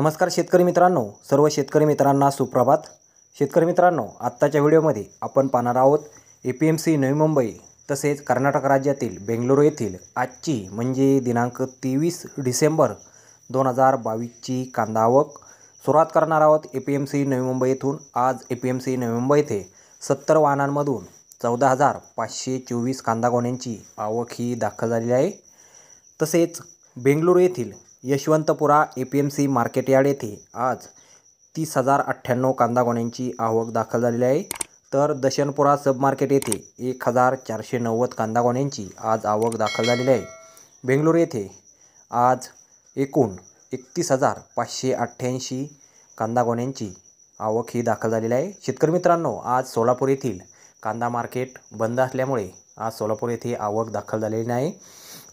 नमस्कार शेतकरी मित्रांनो सर्व शेतकरी मित्रांना सुप्रभात शेतकरी मित्रांनो आत्ताच्या व्हिडिओमध्ये आपण पाहणार आहोत ए पी एम सी नवी मुंबई तसेच कर्नाटक राज्यातील बेंगलुरू येथील आजची म्हणजे दिनांक तेवीस डिसेंबर दोन हजार बावीसची कांदा आवक सुरुवात करणार आहोत ए पी एम सी नवी मुंबई येथून आज ए पी एम सी नवी मुंबई येथे सत्तर वाहनांमधून चौदा हजार पाचशे चोवीस कांदा गोण्यांची आवक ही दाखल झालेली आहे तसेच बेंगलुरू येथील Yeshwantpura A P M C मार्केटयार्ड येथे आज तीस हजार अठ्ठ्याण्णव गोण्यांची आवक दाखल झालेली आहे तर दशनपुरा सब मार्केट येथे एक हजार चारशे नव्वद गोण्यांची आज आवक दाखल झालेली आहे बेंगलोर येथे आज एकूण एकतीस हजार पाचशे अठ्ठ्याऐंशी गोण्यांची आवक ही दाखल झालेली आहे शेतकरी मित्रांनो आज सोलापूर येथील कांदा मार्केट बंद असल्यामुळे आज सोलापूर येथे आवक दाखल झालेली नाही